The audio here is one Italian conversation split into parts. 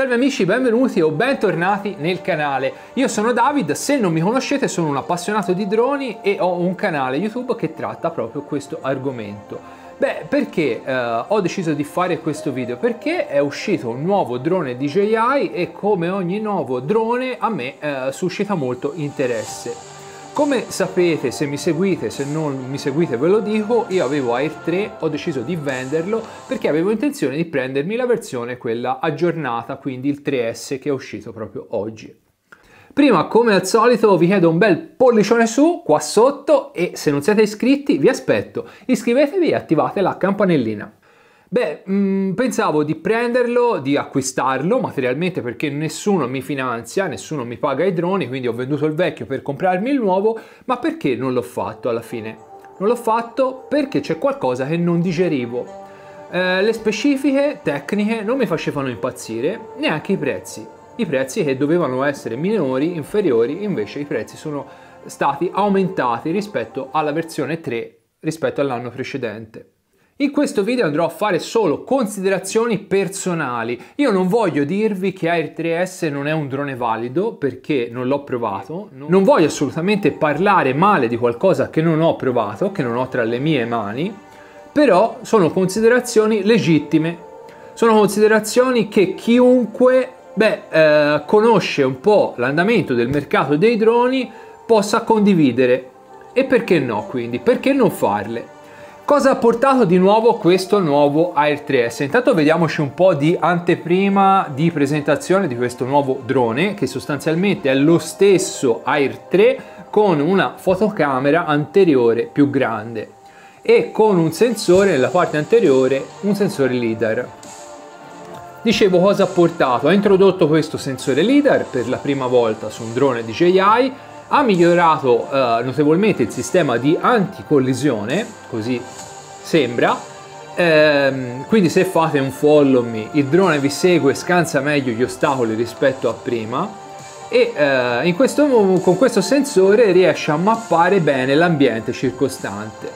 Salve amici, benvenuti o bentornati nel canale. Io sono David, se non mi conoscete sono un appassionato di droni e ho un canale YouTube che tratta proprio questo argomento. Beh, perché eh, ho deciso di fare questo video? Perché è uscito un nuovo drone DJI e come ogni nuovo drone a me eh, suscita molto interesse. Come sapete, se mi seguite, se non mi seguite ve lo dico, io avevo Air 3, ho deciso di venderlo perché avevo intenzione di prendermi la versione quella aggiornata, quindi il 3S che è uscito proprio oggi. Prima, come al solito, vi chiedo un bel pollicione su qua sotto e se non siete iscritti vi aspetto. Iscrivetevi e attivate la campanellina. Beh, mh, mm, pensavo di prenderlo, di acquistarlo materialmente perché nessuno mi finanzia, nessuno mi paga i droni, quindi ho venduto il vecchio per comprarmi il nuovo, ma perché non l'ho fatto alla fine? Non l'ho fatto perché c'è qualcosa che non digerivo. Eh, le specifiche tecniche non mi facevano impazzire, neanche i prezzi. I prezzi che dovevano essere minori, inferiori, invece i prezzi sono stati aumentati rispetto alla versione 3 rispetto all'anno precedente. In questo video andrò a fare solo considerazioni personali. Io non voglio dirvi che Air 3S non è un drone valido perché non l'ho provato. Non voglio assolutamente parlare male di qualcosa che non ho provato, che non ho tra le mie mani, però sono considerazioni legittime. Sono considerazioni che chiunque beh, eh, conosce un po' l'andamento del mercato dei droni possa condividere. E perché no, quindi? Perché non farle? Cosa ha portato di nuovo questo nuovo Air 3S? Intanto vediamoci un po' di anteprima di presentazione di questo nuovo drone che sostanzialmente è lo stesso Air 3 con una fotocamera anteriore più grande e con un sensore nella parte anteriore, un sensore LIDAR. Dicevo cosa ha portato? Ha introdotto questo sensore LIDAR per la prima volta su un drone DJI ha migliorato eh, notevolmente il sistema di anticollisione, così sembra, ehm, quindi se fate un follow me il drone vi segue e scansa meglio gli ostacoli rispetto a prima e eh, questo, con questo sensore riesce a mappare bene l'ambiente circostante.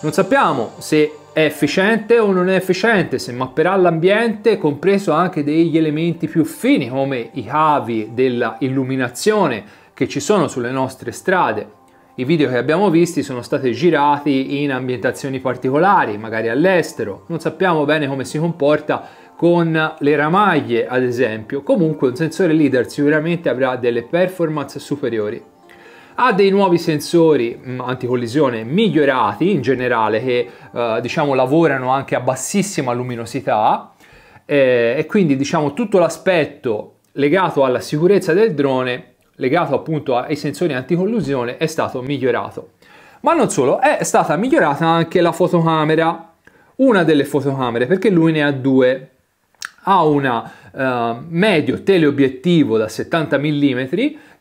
Non sappiamo se è efficiente o non è efficiente, se mapperà l'ambiente compreso anche degli elementi più fini come i cavi dell'illuminazione che ci sono sulle nostre strade. I video che abbiamo visti sono stati girati in ambientazioni particolari, magari all'estero, non sappiamo bene come si comporta con le ramaglie ad esempio, comunque un sensore LIDAR sicuramente avrà delle performance superiori. Ha dei nuovi sensori mh, mm, anticollisione migliorati in generale che eh, diciamo lavorano anche a bassissima luminosità eh, e quindi diciamo tutto l'aspetto legato alla sicurezza del drone legato appunto ai sensori anticollusione è stato migliorato. Ma non solo, è stata migliorata anche la fotocamera, una delle fotocamere, perché lui ne ha due. Ha una eh, medio teleobiettivo da 70 mm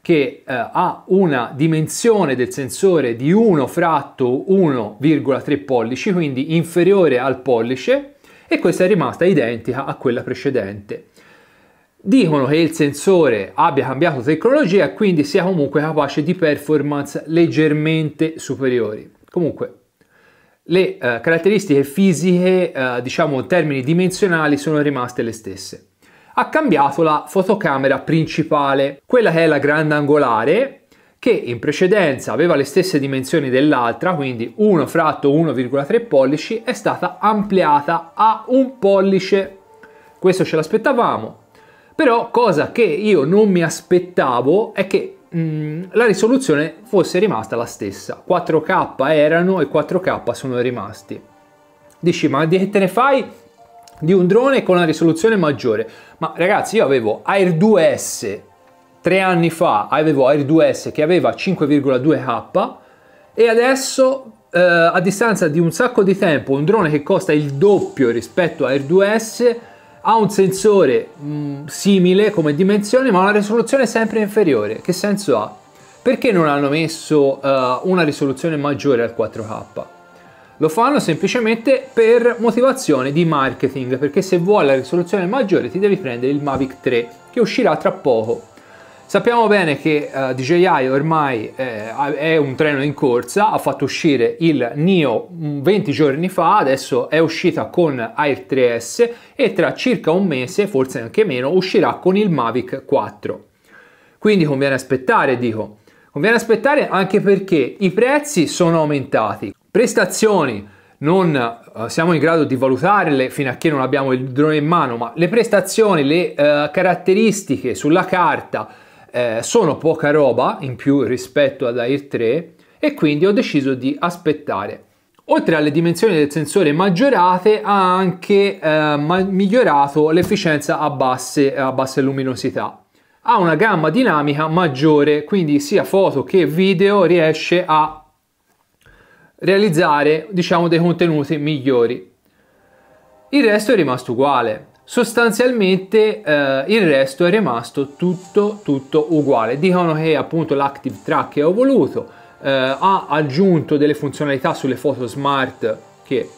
che eh, ha una dimensione del sensore di 1 fratto 1,3 pollici, quindi inferiore al pollice, e questa è rimasta identica a quella precedente. Dicono che il sensore abbia cambiato tecnologia e quindi sia comunque capace di performance leggermente superiori. Comunque, le eh, caratteristiche fisiche, eh, diciamo in termini dimensionali, sono rimaste le stesse. Ha cambiato la fotocamera principale, quella che è la grandangolare, che in precedenza aveva le stesse dimensioni dell'altra, quindi 1 fratto 1,3 pollici, è stata ampliata a un pollice. Questo ce l'aspettavamo, però cosa che io non mi aspettavo è che mh, mm, la risoluzione fosse rimasta la stessa. 4K erano e 4K sono rimasti. Dici, ma che te ne fai di un drone con una risoluzione maggiore? Ma ragazzi, io avevo Air 2S tre anni fa, avevo Air 2S che aveva 5,2K e adesso eh, a distanza di un sacco di tempo un drone che costa il doppio rispetto a Air 2S ha un sensore mh, mm, simile come dimensione ma una risoluzione sempre inferiore. Che senso ha? Perché non hanno messo uh, una risoluzione maggiore al 4K? Lo fanno semplicemente per motivazione di marketing, perché se vuoi la risoluzione maggiore ti devi prendere il Mavic 3 che uscirà tra poco. Sappiamo bene che uh, eh, DJI ormai eh, è un treno in corsa, ha fatto uscire il NIO 20 mm, giorni fa, adesso è uscita con Air 3S e tra circa un mese, forse anche meno, uscirà con il Mavic 4. Quindi conviene aspettare, dico. Conviene aspettare anche perché i prezzi sono aumentati, prestazioni non uh, siamo in grado di valutarle fino a che non abbiamo il drone in mano, ma le prestazioni, le uh, caratteristiche sulla carta, eh, sono poca roba in più rispetto ad Air 3 e quindi ho deciso di aspettare. Oltre alle dimensioni del sensore maggiorate ha anche eh, migliorato l'efficienza a, basse, a basse luminosità. Ha una gamma dinamica maggiore, quindi sia foto che video riesce a realizzare diciamo, dei contenuti migliori. Il resto è rimasto uguale sostanzialmente eh, il resto è rimasto tutto tutto uguale dicono che appunto l'active track che ho voluto eh, ha aggiunto delle funzionalità sulle foto smart che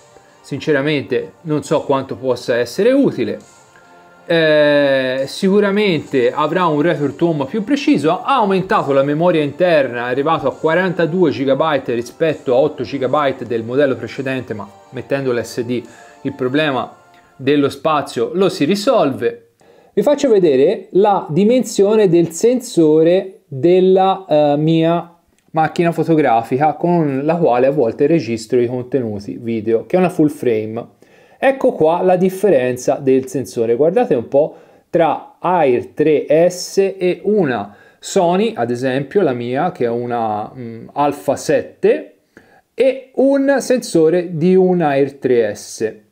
sinceramente non so quanto possa essere utile eh, sicuramente avrà un record home più preciso ha aumentato la memoria interna è arrivato a 42 GB rispetto a 8 GB del modello precedente ma mettendo l'SD il problema dello spazio lo si risolve. Vi faccio vedere la dimensione del sensore della eh, mia macchina fotografica con la quale a volte registro i contenuti video, che è una full frame. Ecco qua la differenza del sensore, guardate un po' tra Air 3S e una Sony, ad esempio la mia, che è una mh, mm, Alpha 7, e un sensore di un Air 3S.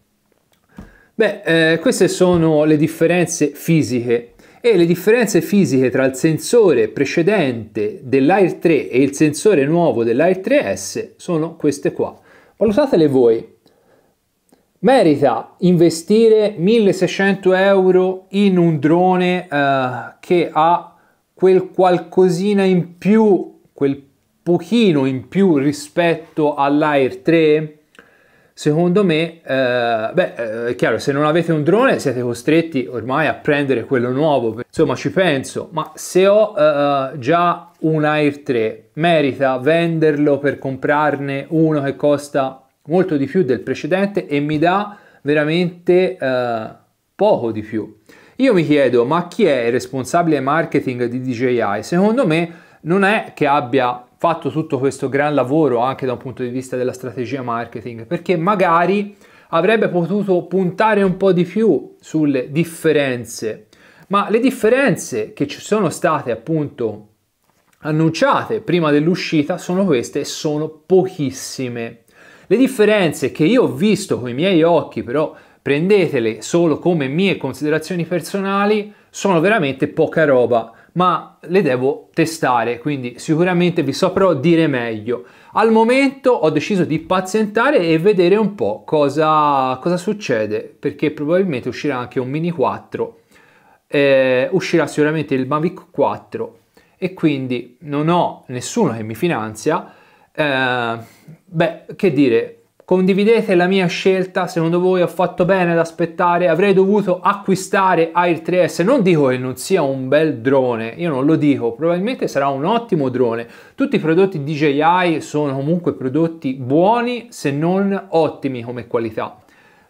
Beh, eh, queste sono le differenze fisiche e le differenze fisiche tra il sensore precedente dell'Air 3 e il sensore nuovo dell'Air 3S sono queste qua. Valutatele voi. Merita investire 1600 euro in un drone eh, che ha quel qualcosina in più, quel pochino in più rispetto all'Air 3? secondo me, eh, beh, eh, è chiaro, se non avete un drone siete costretti ormai a prendere quello nuovo, insomma ci penso, ma se ho eh, eh già un Air 3, merita venderlo per comprarne uno che costa molto di più del precedente e mi dà veramente eh, poco di più. Io mi chiedo, ma chi è il responsabile marketing di DJI? Secondo me non è che abbia fatto tutto questo gran lavoro anche da un punto di vista della strategia marketing, perché magari avrebbe potuto puntare un po' di più sulle differenze, ma le differenze che ci sono state appunto annunciate prima dell'uscita sono queste e sono pochissime. Le differenze che io ho visto con i miei occhi, però prendetele solo come mie considerazioni personali, sono veramente poca roba ma le devo testare, quindi sicuramente vi saprò dire meglio. Al momento ho deciso di pazientare e vedere un po' cosa, cosa succede, perché probabilmente uscirà anche un Mini 4, eh, uscirà sicuramente il Mavic 4 e quindi non ho nessuno che mi finanzia. Eh, beh, che dire, Condividete la mia scelta, secondo voi ho fatto bene ad aspettare, avrei dovuto acquistare Air 3S, non dico che non sia un bel drone, io non lo dico, probabilmente sarà un ottimo drone, tutti i prodotti DJI sono comunque prodotti buoni se non ottimi come qualità.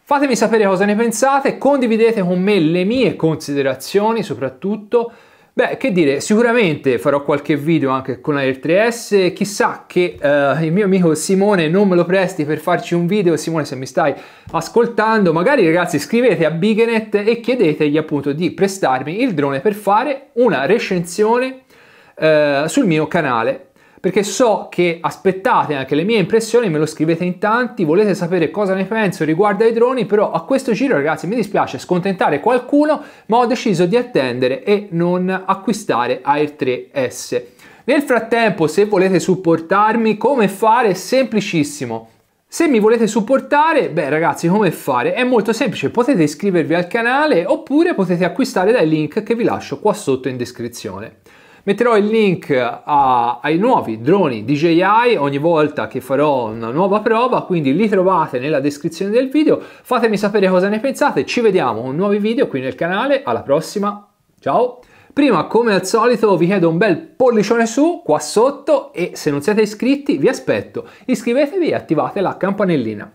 Fatemi sapere cosa ne pensate, condividete con me le mie considerazioni soprattutto, Beh, che dire, sicuramente farò qualche video anche con la R3S, chissà che eh, il mio amico Simone non me lo presti per farci un video, Simone se mi stai ascoltando, magari ragazzi scrivete a Bigenet e chiedetegli appunto di prestarmi il drone per fare una recensione eh, sul mio canale, perché so che aspettate anche le mie impressioni, me lo scrivete in tanti, volete sapere cosa ne penso riguardo ai droni, però a questo giro ragazzi mi dispiace scontentare qualcuno, ma ho deciso di attendere e non acquistare Air 3S. Nel frattempo, se volete supportarmi, come fare? È semplicissimo. Se mi volete supportare, beh ragazzi, come fare? È molto semplice, potete iscrivervi al canale oppure potete acquistare dai link che vi lascio qua sotto in descrizione. Metterò il link a, ai nuovi droni DJI ogni volta che farò una nuova prova, quindi li trovate nella descrizione del video. Fatemi sapere cosa ne pensate, ci vediamo con nuovi video qui nel canale, alla prossima, ciao! Prima, come al solito, vi chiedo un bel pollicione su qua sotto e se non siete iscritti vi aspetto. Iscrivetevi e attivate la campanellina.